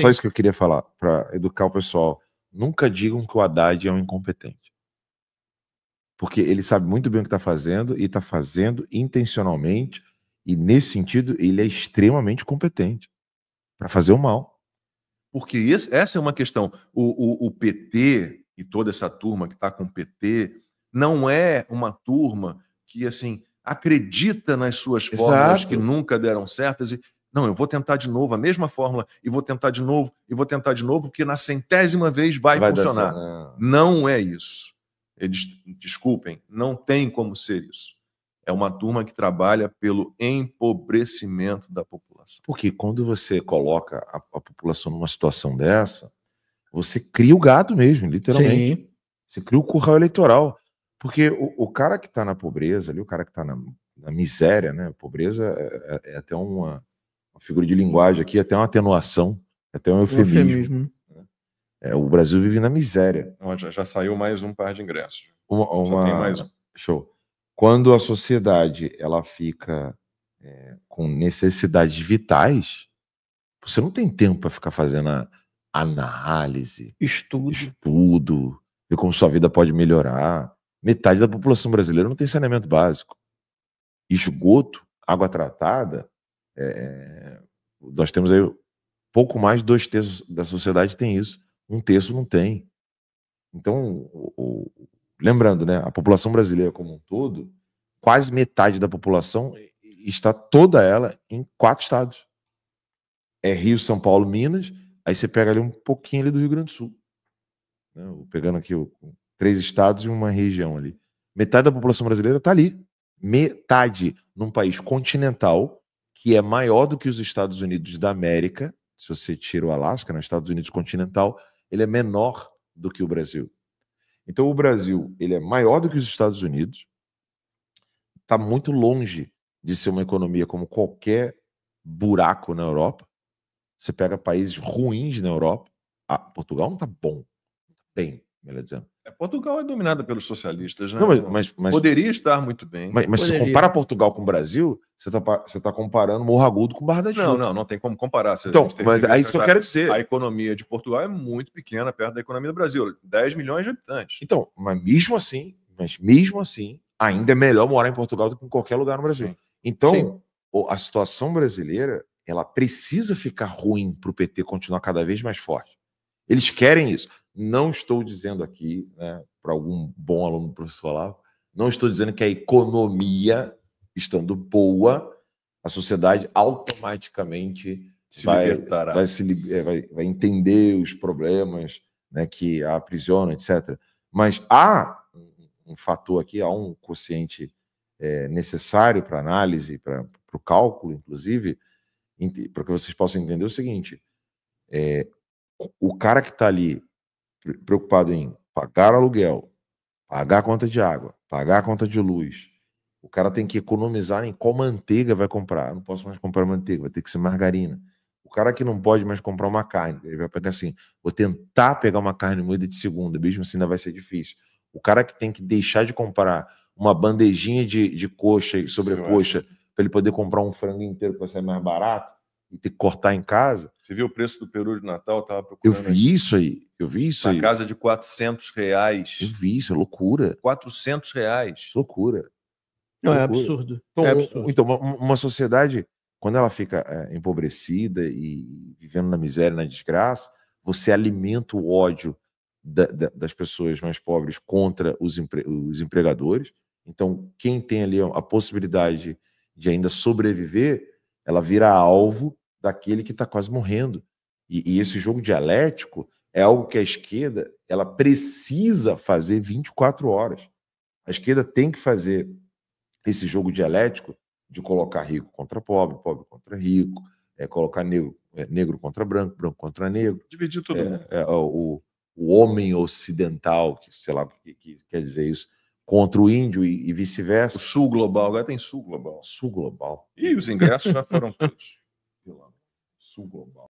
Só isso que eu queria falar, para educar o pessoal. Nunca digam que o Haddad é um incompetente. Porque ele sabe muito bem o que está fazendo e está fazendo intencionalmente. E nesse sentido, ele é extremamente competente para fazer o mal. Porque esse, essa é uma questão. O, o, o PT e toda essa turma que está com o PT não é uma turma que, assim, acredita nas suas Exato. que nunca deram certas e, não, eu vou tentar de novo a mesma fórmula e vou tentar de novo e vou tentar de novo, porque na centésima vez vai, vai funcionar. não. Né? não é isso. Eles, desculpem, não tem como ser isso. É uma turma que trabalha pelo empobrecimento da população. Porque quando você coloca a, a população numa situação dessa, você cria o gado mesmo, literalmente. Sim. Você cria o curral eleitoral. Porque o, o cara que está na pobreza ali, o cara que está na, na, miséria, né? Pobreza é, é, é até uma, uma figura de linguagem aqui, até uma atenuação, até um eufemismo. Né? eufemismo. É, o Brasil vive na miséria. já, já, saiu mais um par de ingressos. Uma, uma... tem mais um. Show. Quando a sociedade ela fica é, com necessidades vitais, você não tem tempo para ficar fazendo a análise, estudo. estudo, ver como sua vida pode melhorar. Metade da população brasileira não tem saneamento básico. Esgoto, água tratada, é, é, nós temos aí pouco mais de dois terços da sociedade tem isso, um terço não tem. Então, o, o, lembrando, né, a população brasileira como um todo, quase metade da população está toda ela em quatro estados. É Rio, São Paulo, Minas, aí você pega ali um pouquinho ali do Rio Grande do Sul. Né, pegando aqui o, três estados e uma região ali. Metade da população brasileira está ali. Metade num país continental que é maior do que os Estados Unidos da América, se você tira o Alasca, nos né, Estados Unidos continental, ele é menor do que o Brasil. Então o Brasil ele é maior do que os Estados Unidos, está muito longe de ser uma economia como qualquer buraco na Europa. Você pega países ruins na Europa, ah, Portugal não está bom, bem, melhor dizendo. É, Portugal é dominada pelos socialistas, né? Não, mas, mas, poderia estar muito bem. Mas, mas se compara Portugal com o Brasil, você está você tá comparando Morro Agudo com Barra da Tijuca. Não, não, não tem como comparar. Você, então, mas é isso que eu quero dizer. A economia de Portugal é muito pequena perto da economia do Brasil. 10 milhões de habitantes. Então, mas mesmo assim, mas mesmo assim, ainda é melhor morar em Portugal do que em qualquer lugar no Brasil. Sim. Então, Sim. a situação brasileira, ela precisa ficar ruim para o PT continuar cada vez mais forte. Eles querem isso. Não estou dizendo aqui, né, para algum bom aluno do professor Olavo, não estou dizendo que a economia estando boa, a sociedade automaticamente se vai, vai, se, é, vai, vai entender os problemas né, que a aprisiona, etc. Mas há um fator aqui, há um quociente é, necessário para análise, para o cálculo, inclusive, para que vocês possam entender o seguinte: é, o cara que está ali preocupado em pagar aluguel, pagar a conta de água, pagar a conta de luz, o cara tem que economizar em qual manteiga vai comprar. Eu não posso mais comprar manteiga, vai ter que ser margarina. O cara que não pode mais comprar uma carne, ele vai pegar assim, vou tentar pegar uma carne moída de segunda, mesmo assim ainda vai ser difícil. O cara que tem que deixar de comprar uma bandejinha de, de coxa e sobrecoxa para ele poder comprar um frango inteiro que vai sair mais barato e ter que cortar em casa. Você viu o preço do peru de Natal? Eu tava procurando. Eu vi isso aí. Eu vi isso Na aí. Na casa de 400 reais. Eu vi isso, é loucura. 400 reais. É loucura. Não, é absurdo. Então, é absurdo. então uma, uma, sociedade, quando ela fica é, empobrecida e vivendo na miséria, na desgraça, você alimenta o ódio da, da, das pessoas mais pobres contra os, empre, os empregadores. Então, quem tem ali a possibilidade de ainda sobreviver, ela vira alvo daquele que está quase morrendo. E, e, esse jogo dialético é algo que a esquerda ela precisa fazer 24 horas. A esquerda tem que fazer esse jogo dialético de colocar rico contra pobre, pobre contra rico, é, colocar negro, é, negro contra branco, branco contra negro. Dividir é, tudo. Né? É, o, o, homem ocidental, que sei lá o que, que, quer dizer isso, contra o índio e, e vice-versa. sul global, agora tem sul global. Sul global. E os ingressos já foram todos. Sul global.